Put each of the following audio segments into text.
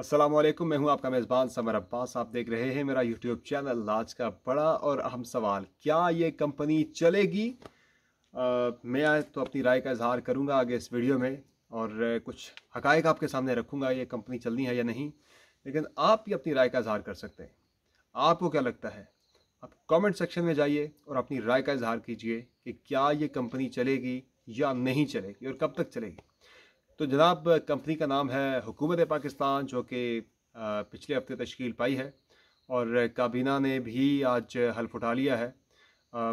अस्सलाम वालेकुम मैं हूं आपका मेज़बान समर अब्बास आप देख रहे हैं मेरा यूट्यूब चैनल आज का बड़ा और अहम सवाल क्या ये कंपनी चलेगी आ, मैं तो अपनी राय का इजहार करूंगा आगे इस वीडियो में और कुछ हकायक आपके सामने रखूंगा ये कंपनी चलनी है या नहीं लेकिन आप ही अपनी राय का इजहार कर सकते हैं आपको क्या लगता है आप कमेंट सेक्शन में जाइए और अपनी राय का इजहार कीजिए कि क्या ये कंपनी चलेगी या नहीं चलेगी और कब तक चलेगी तो जनाब कंपनी का नाम है हुकूमत पाकिस्तान जो कि पिछले हफ्ते तश्कील पाई है और काबीना ने भी आज हल्फ उठा लिया है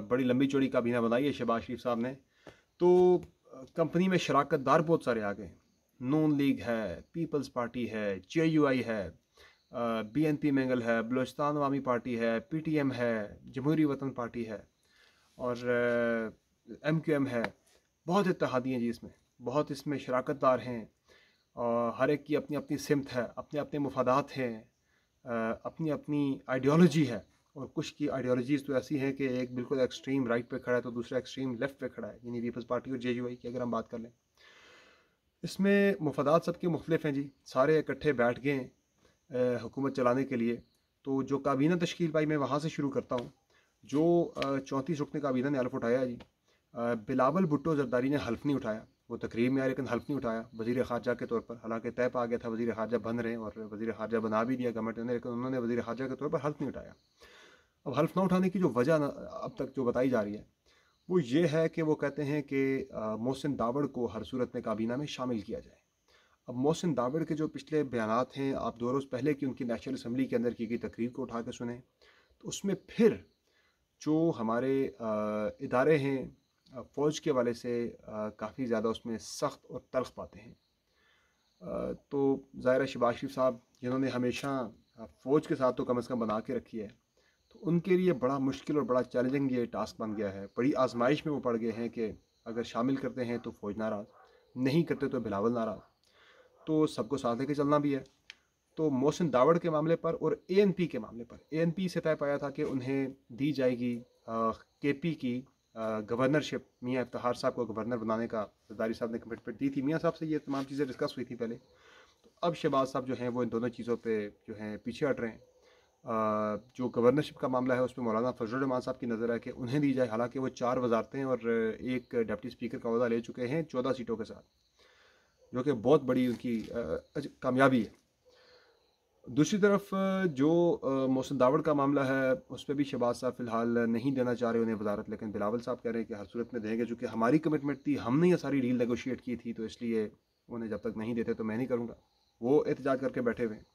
बड़ी लंबी चौड़ी काबीना बनाई है शहबाज शरीफ साहब ने तो कंपनी में शराकत दार बहुत सारे आ गए नून लीग है पीपल्स पार्टी है जे यू आई है बी एन पी मैंगल है बलोचिस्तान अवामी पार्टी है पी टी एम है जमहूरी वतन पार्टी है और एम क्यू एम है बहुत इतिहादी हैं जी इसमें बहुत इसमें शराकत दार हैं और हर एक की अपनी अपनी सिमत है अपने अपने मफादात हैं अपनी अपनी आइडियोलॉजी है और कुछ की आइडियोलॉजीज़ तो ऐसी हैं कि एक बिल्कुल एक्सट्रीम राइट पे खड़ा है तो दूसरा एक्सट्रीम लेफ़्ट पे खड़ा है यानी पीपल्स पार्टी और जे की अगर हम बात कर लें इसमें मफादात सबके मुख्तलिफ हैं जी सारे इकट्ठे बैठ गए हुकूमत चलाने के लिए तो जो काबीना तश्कील पाई मैं वहाँ से शुरू करता हूँ जो चौंतीस रुकने काबीना ने हल्फ उठाया जी बिलावल भुट्टो जरदारी ने हल्फ नहीं उठाया वो तकरीब में आया लेकिन हल्फ नहीं उठाया वजीर खारजा के तौर पर हालांकि तय आ गया था वज़ी खारजा बन रहे और वजी खारजा बना भी दिया गवर्नमेंट ने लेकिन उन्होंने वजी खारजा के तौर पर हल्फ नहीं उठाया अब हल्फ ना उठाने की जो वजह अब तक जो बताई जा रही है वो ये है कि वो कहते हैं कि मोहसिन दावड़ को हर सूरत में काबीना में शामिल किया जाए अब मोहसिन दावड़ के जो पिछले बयान हैं आप दो रोज़ पहले की उनकी नेशनल असम्बली के अंदर की गई तकरीर को उठा के सुने तो उसमें फिर जो हमारे इदारे हैं फ़ौज के वाले से काफ़ी ज़्यादा उसमें सख्त और तलख पाते हैं तो ज़ाहिर शबाज शरीफ साहब जिन्होंने हमेशा फ़ौज के साथ तो कम अज़ कम बना के रखी है तो उनके लिए बड़ा मुश्किल और बड़ा चैलेंजिंग ये टास्क बन गया है बड़ी आजमाइश में वो पड़ गए हैं कि अगर शामिल करते हैं तो फ़ौज नाराज़ नहीं करते तो बिलावल नाराज़ तो सबको साथ लेके चलना भी है तो मोहसिन दावड़ के मामले पर और एन पी के मामले पर ए एन पी से तय पाया था कि उन्हें दी जाएगी के पी की गवर्नरशिप मियाँ इफ्तार साहब को गवर्नर बनाने का जरदारी साहब ने कमिटमेंट दी थी मियाँ साहब से ये तमाम चीज़ें डिस्कस हुई थी पहले तो अब शहबाज साहब जो हैं वो इन दोनों चीज़ों पर जो हैं पीछे हट रहे हैं जो गवर्नरशिप का मामला है उसमें मौलाना रमान साहब की नज़र है कि उन्हें दी जाए हालांकि वो चार वजारतें और एक डिप्टी स्पीकर का अहदा ले चुके हैं चौदह सीटों के साथ जो कि बहुत बड़ी उनकी कामयाबी है दूसरी तरफ जो मोहसिन दावड़ का मामला है उस पर भी शहबाज साहब फिलहाल नहीं देना चाह रहे उन्हें वजारत लेकिन बिलावल साहब कह रहे हैं कि हर सूरत में देंगे चूँकि हमारी कमिटमेंट थी हमने ये सारी डील नेगोशिएट की थी तो इसलिए उन्हें जब तक नहीं देते तो मैं नहीं करूँगा वो एहतजाज करके बैठे हुए हैं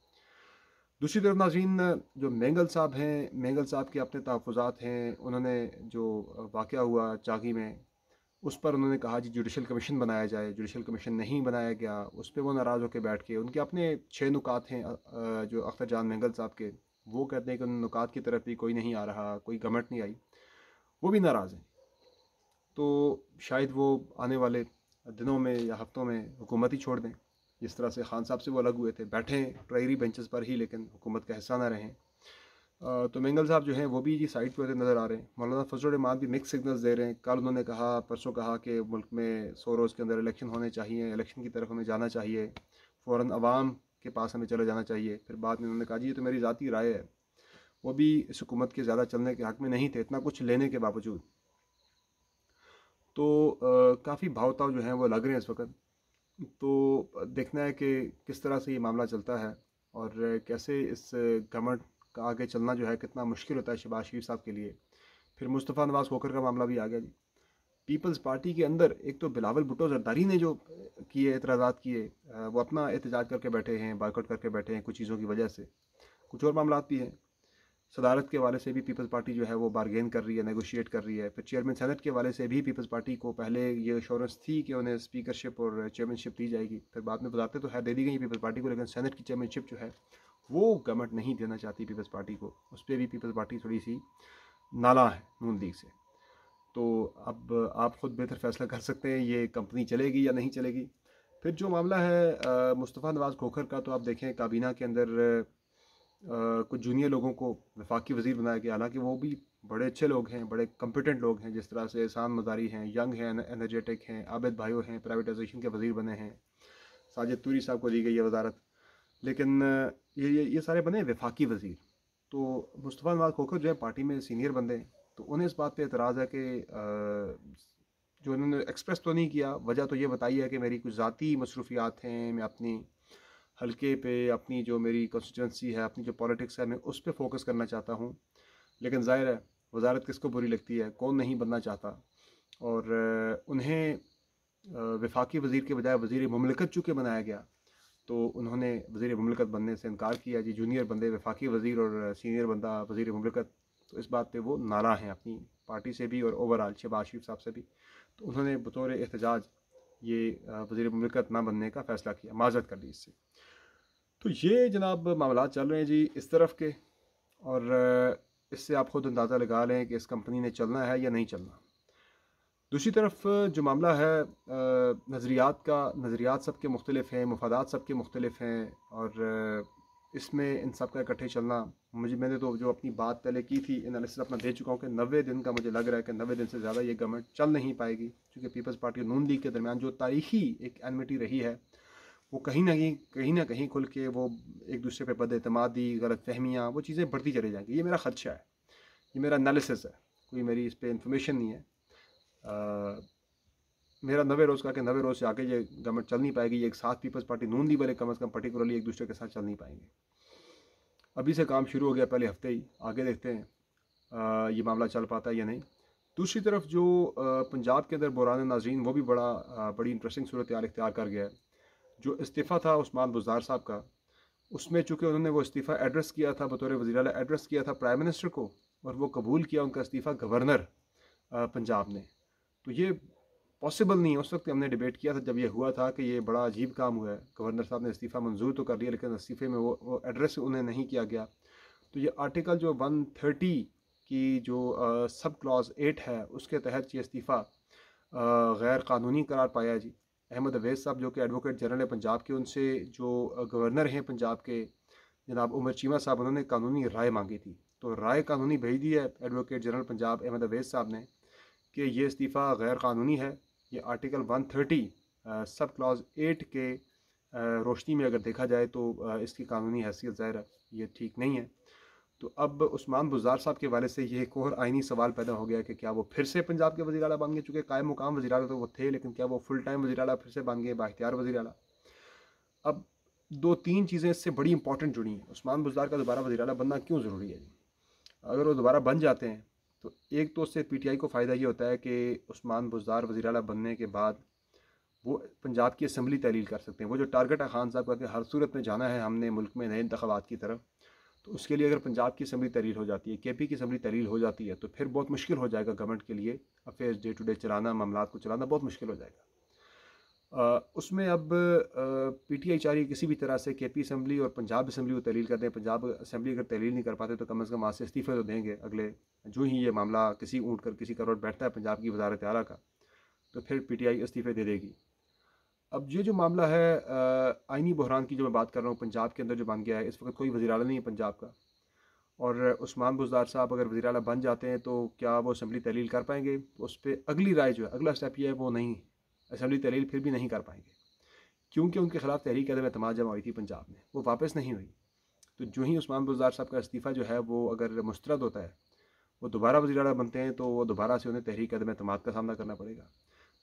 दूसरी तरफ नाजीन जो मैंगल साहब हैं मैंगल साहब के अपने तहफ़ात हैं उन्होंने जो वाक़ हुआ चागी में उस पर उन्होंने कहा जी जुडिशल कमीशन बनाया जाए जुडिशल कमीशन नहीं बनाया गया उस पर वो नाराज़ होकर बैठ के उनके अपने छः नुकात हैं जो अख्तर जान महंगल साहब के वो कहते हैं कि उन नुकात की तरफ भी कोई नहीं आ रहा कोई गमट नहीं आई वो भी नाराज़ हैं तो शायद वो आने वाले दिनों में या हफ्तों में हुकूमत ही छोड़ दें जिस तरह से खान साहब से वो अलग हुए थे बैठे ट्रेरी बेंचेस पर ही लेकिन हुकूमत का हिस्सा ना रहें तो मिंगल साहब जो हैं वो भी जी साइड पर होते नज़र आ रहे हैं मौलाना फजल रहमान भी मिक्स सिग्नल्स दे रहे हैं कल उन्होंने कहा परसों कहा कि मुल्क में सौ रोज़ के अंदर इलेक्शन होने चाहिए इलेक्शन की तरफ हमें जाना चाहिए फ़ौर आवाम के पास हमें चले जाना चाहिए फिर बाद में उन्होंने कहा जी ये तो मेरी ज़ाती राय है वो भी इस हुकूमत के ज़्यादा चलने के हक़ में नहीं थे इतना कुछ लेने के बावजूद तो काफ़ी भावताव जो हैं वो लग रहे हैं इस वक्त तो देखना है कि किस तरह से ये मामला चलता है और कैसे इस गवर्नमेंट का आगे चलना जो है कितना मुश्किल होता है शहबाज शरीफ साहब के लिए फिर मुस्तफ़ा नवाज़ खोकर का मामला भी आ गया जी पीपल्स पार्टी के अंदर एक तो बिलावल भुट्टो जरदारी ने जो किए एतराज़ा किए वो अपना एहतजाज करके बैठे हैं बाइकआउट करके बैठे हैं कुछ चीज़ों की वजह से कुछ और मामला भी हैं सदारत के वाले से भी पीपल्स पार्टी जो है वो बारगेन कर रही है नेगोशिएट कर रही है फिर चेयरमैन सैनट के वाले से भी पीपल्स पार्टी को पहले ये एश्योरेंस थी कि उन्हें स्पीकरशिप और चेयरमैनशिप दी जाएगी फिर बाद में बताते तो है दे दी गई पीपल्स पार्टी को लेकिन सैनट की चेयरमैनशिप जो है वो गवर्नमेंट नहीं देना चाहती पीपल्स पार्टी को उस पर भी पीपल्स पार्टी थोड़ी सी नाला है नून लीग से तो अब आप ख़ुद बेहतर फैसला कर सकते हैं ये कंपनी चलेगी या नहीं चलेगी फिर जो मामला है मुस्तफ़ा नवाज़ खोखर का तो आप देखें काबीना के अंदर आ, कुछ जूनियर लोगों को वफाकी वजी बनाया गया हालांकि वो भी बड़े अच्छे लोग हैं बड़े कंपिटेंट लोग हैं जिस तरह से एहसान मजारी हैं यंग हैं एनर्जेटिक हैं आबिद भाइयों हैं प्राइवेटाइजेशन के वजीर बने हैं साजिद तूरी साहब को दी गई है वजारत लेकिन ये ये ये सारे बने वफाकी वज़ीर तो मुस्तफ़ा नवाज़ खोखर जो है पार्टी में सीनियर बंदे हैं तो उन्हें इस बात पे एतराज़ है कि जो उन्होंने एक्सप्रेस तो नहीं किया वजह तो ये बताई है कि मेरी कुछ ज़ाती मसरूफियात हैं मैं अपनी हल्के पे अपनी जो मेरी कॉन्स्टिट्यूंसी है अपनी जो पॉलिटिक्स है मैं उस पर फोकस करना चाहता हूँ लेकिन ज़ाहिर है वजारत किसको बुरी लगती है कौन नहीं बनना चाहता और उन्हें वफाकी वज़ीर के बजाय वज़ी ममलकत चूँकि बनाया गया तो उन्होंने वजी ममलकत बनने से इनकार किया जी जूनियर बंदे वफाकी वजीर और सीनियर बंदा वजीर ममलकत तो इस बात पर वो नारा हैं अपनी पार्टी से भी और ओवरऑल शहबाज शरीफ साहब से भी तो उन्होंने बतौर एहतजाज ये वजीर ममलकत ना बनने का फ़ैसला किया माजरत कर दी इससे तो ये जनाब मामला चल रहे हैं जी इस तरफ के और इससे आप ख़ुद अंदाज़ा लगा लें कि इस कंपनी ने चलना है या नहीं चलना दूसरी तरफ जो मामला है नज़रियात का नज़रियात सब के मुख्तलिफ हैं मफादात सब के मुख्तलिफ हैं और इसमें इन सब का इकट्ठे चलना मुझे मैंने तो जो अपनी बात पहले की थी एनालिसिस अपना दे चुका हूँ कि नबे दिन का मुझे लग रहा है कि नबे दिन से ज़्यादा ये गवर्नमेंट चल नहीं पाएगी क्योंकि पीपल्स पार्टी और नून लीग के दरमियान जो तारीखी एक एनमिटी रही है वो कहीं ना कहीं कहीं ना कहीं खुल के वो एक दूसरे पर बदतमादी गलत फहमियाँ वो चीज़ें बढ़ती चली जाएंगी ये मेरा खदशा है ये मेरा एनालिसिस है कोई मेरी इस पर इंफॉर्मेशन नहीं है मेरा नवे रोज़ का कि नवे रोज़ से आके ये गवर्नमेंट चल नहीं पाएगी ये एक साथ पीपल्स पार्टी नून दी बने कम अज़ कम पर्टिकुलरली एक दूसरे के साथ चल नहीं पाएंगे अभी से काम शुरू हो गया पहले हफ्ते ही आगे देखते हैं आ, ये मामला चल पाता है या नहीं दूसरी तरफ जो पंजाब के अंदर बुरान नाजरीन वो भी बड़ा आ, बड़ी इंटरेस्टिंग सूरत हाल इख्तियार कर गया है जो इस्तीफ़ा था उस्मान बुजार साहब का उसमें चूँकि उन्होंने वो इस्तीफ़ा एड्रेस किया था बतौर वजी एड्रेस किया था प्राइम मिनिस्टर को और वो कबूल किया उनका इस्तीफ़ा गवर्नर पंजाब ने तो ये पॉसिबल नहीं उस वक्त हमने डिबेट किया था जब ये हुआ था कि ये बड़ा अजीब काम हुआ है गवर्नर साहब ने इस्तीफ़ा मंजूर तो कर लिया लेकिन इस्तीफ़े में वो, वो एड्रेस उन्हें नहीं किया गया तो ये आर्टिकल जो 130 की जो सब क्लॉज एट है उसके तहत ये इस्तीफ़ा गैर कानूनी करार पाया जी अहमद अवेज साहब जो कि एडवोकेट जनरल है पंजाब के उनसे जो गवर्नर हैं पंजाब के जनाब उमर चीमा साहब उन्होंने कानूनी राय मांगी थी तो राय कानूनी भेज दी है एडवोकेट जनरल पंजाब अहमद अवेज साहब ने कि ये इस्तीफ़ा गैर कानूनी है ये आर्टिकल 130 सब क्लाज एट के रोशनी में अगर देखा जाए तो इसकी कानूनी हैसियत ज़ाहिर है ये ठीक नहीं है तो अब उस्मान बुजार साहब के वाले से ये एक और आइनी सवाल पैदा हो गया कि क्या वो फिर से पंजाब के वजी अला बन गए चूँकि कायम मुकाम वजी तो वो थे लेकिन क्या वो फुल टाइम वजी फिर से बन गए बाख्तियार वजी अल अब दो तीन चीज़ें इससे बड़ी इंपॉर्टेंट जुड़ी हैं उस्मान बुजार का दोबारा वजी अल बनना क्यों ज़रूरी है जी अगर वो दोबारा बन जाते हैं तो एक तो उससे पीटीआई को फ़ायदा ये होता है कि उस्मान बुजार वजी अल बनने के बाद वो पंजाब की असम्बली तहलील कर सकते हैं वो जो टारगेट है खान साहब का कि हर सूरत में जाना है हमने मुल्क में नए इंतबात की तरफ तो उसके लिए अगर पंजाब की असम्बली तहलील हो जाती है के पी की असम्बली तहलील हो जाती है तो फिर बहुत मुश्किल हो जाएगा गवर्नमेंट के लिए अफेयर्स डे टू डे चलाना मामला को चलाना बहुत मुश्किल हो जाएगा उसमें अब पी टी आई चाह किसी भी तरह से के पी असम्बली और पंजाब असम्बली को तहलील कर दें पंजाब असम्बली अगर तहलील नहीं कर पाते तो कम अज़ कम वहाँ से इस्तीफे तो देंगे अगले जो ही ये मामला किसी ऊँट कर किसी करवट बैठता है पंजाब की वजारत आला का तो फिर पी टी आई इस्तीफे दे देगी अब ये जो मामला है आइनी बहरान की जो मैं बात कर रहा हूँ पंजाब के अंदर जो बन गया है इस वक्त कोई वजी नहीं है पंजाब का और उस्मान बुजदार साहब अगर वजी बन जाते हैं तो क्या वो असम्बली तहलील कर पाएंगे तो उस पर अगली राय जो है अगला स्टेप ये है वो नहीं असम्बली तहरीर फिर भी नहीं कर पाएंगे क्योंकि उनके खिलाफ तहरीक अदम अतमाद जमा हुई थी पंजाब में वो वापस नहीं हुई तो जो ही उस्मान बुजार साहब का इस्तीफ़ा जो है वो अगर मुस्रद होता है वो दोबारा वजी अला बनते हैं तो वो दोबारा से उन्हें तहरीक अदम अतमाद का सामना करना पड़ेगा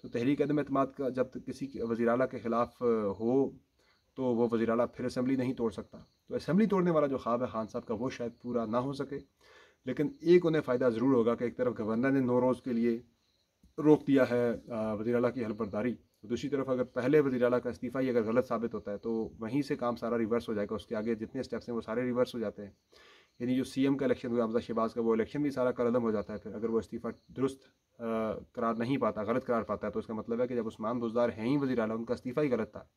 तो तहरीक अदम अतमाद का जब किसी वजी अला के ख़िलाफ़ हो तो वो वजी अला फिर असम्बली नहीं तोड़ सकता तो असम्बली तोड़ने वाला जो ख्वाब है खान साहब का वो शायद पूरा ना हो सके लेकिन एक उन्हें फ़ायदा ज़रूर होगा कि एक तरफ गवर्नर ने नौ रोज़ के लिए रोक दिया है वजी अला की हलफबरदारी तो दूसरी तरफ अगर पहले वजी अला का इस्तीफ़ा ही अगर गलत साबित होता है तो वहीं से काम सारा रिवर्स हो जाएगा उसके आगे जितने स्टेप्स हैं वो सारे रिवर्स हो जाते हैं यानी जो सी एम का इलेक्शन हुआ हमजा शहबाज का वो इलेक्शन भी सारा कलम हो जाता है फिर अगर वो इस्तीफ़ा दुरुस्त करार नहीं पाता गलत करार पाता है तो उसका मतलब है कि जब उस्मान बुजदार हैं ही वजी अला उनका इस्तीफ़ा ही गलत था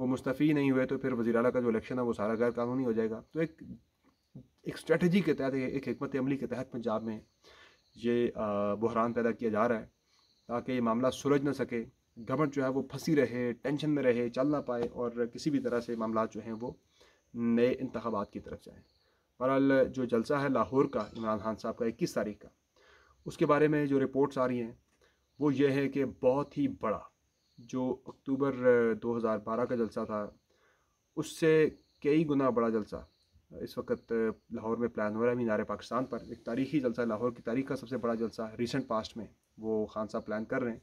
वो मुस्तफ़ी नहीं हुए तो फिर वजी अला का जो इलेक्शन है वो सारा गैर कानूनी हो जाएगा तो एक एक स्ट्रेटजी के तहत एक हमत अमली के तहत पंजाब में ये बहरान पैदा किया जा रहा है ताकि ये मामला सुलझ ना सके गवर्नमेंट जो है वो फंसी रहे टेंशन में रहे चल ना पाए और किसी भी तरह से मामला जो हैं वो नए इंतबात की तरफ जाएँ बहरहाल जो जलसा है लाहौर का इमरान खान साहब का इक्कीस तारीख का उसके बारे में जो रिपोर्ट्स आ रही हैं वो ये है कि बहुत ही बड़ा जो अक्टूबर 2012 का जलसा था उससे कई गुना बड़ा जलसा इस वक्त लाहौर में प्लान हो रहा है मीनार पाकिस्तान पर एक तारीखी जलसा लाहौर की तारीख का सबसे बड़ा जलसा रिसेंट पास्ट में वो खान साहब प्लान कर रहे हैं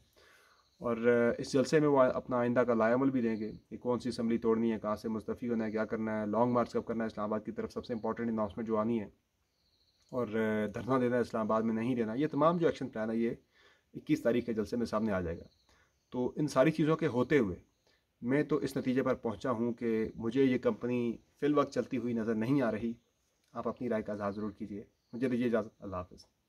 और इस जलसे में वो अपना आइंदा का लायामल भी देंगे कि कौन सी असम्बली तोड़नी है कहाँ से मुस्तफ़ी होना है क्या करना है लॉन्ग मार्च कब करना है इस्लामाबाद की तरफ सबसे इंपॉर्टेंट अनाउंसमेंट जो आनी है और धरना देना है इस्लामाबाद में नहीं देना ये तमाम जो एक्शन प्लान है ये इक्कीस तारीख के जलसे में सामने आ जाएगा तो इन सारी चीज़ों के होते हुए मैं तो इस नतीजे पर पहुंचा हूं कि मुझे ये कंपनी फिल वक्त चलती हुई नज़र नहीं आ रही आप अपनी राय का इजहार ज़रूर कीजिए मुझे दीजिए इजाज़त अल्लाह हाफ़